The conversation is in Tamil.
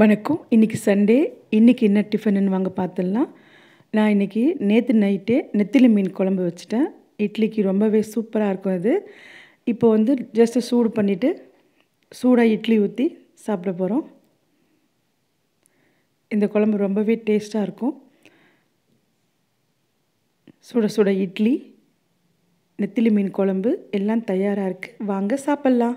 வணக்கம் இன்றைக்கி சண்டே இன்றைக்கி என்ன டிஃபனுன்னு வாங்க பார்த்துடலாம் நான் இன்றைக்கி நேற்று நைட்டே நெத்திலி மீன் குழம்பு வச்சுட்டேன் இட்லிக்கு ரொம்பவே சூப்பராக இருக்கும் அது இப்போ வந்து ஜஸ்ட்டு சூடு பண்ணிவிட்டு சூடாக இட்லி ஊற்றி சாப்பிட போகிறோம் இந்த குழம்பு ரொம்பவே டேஸ்ட்டாக இருக்கும் சுட சுட இட்லி நெத்திலி மீன் குழம்பு எல்லாம் தயாராக இருக்குது வாங்க சாப்பிட்லாம்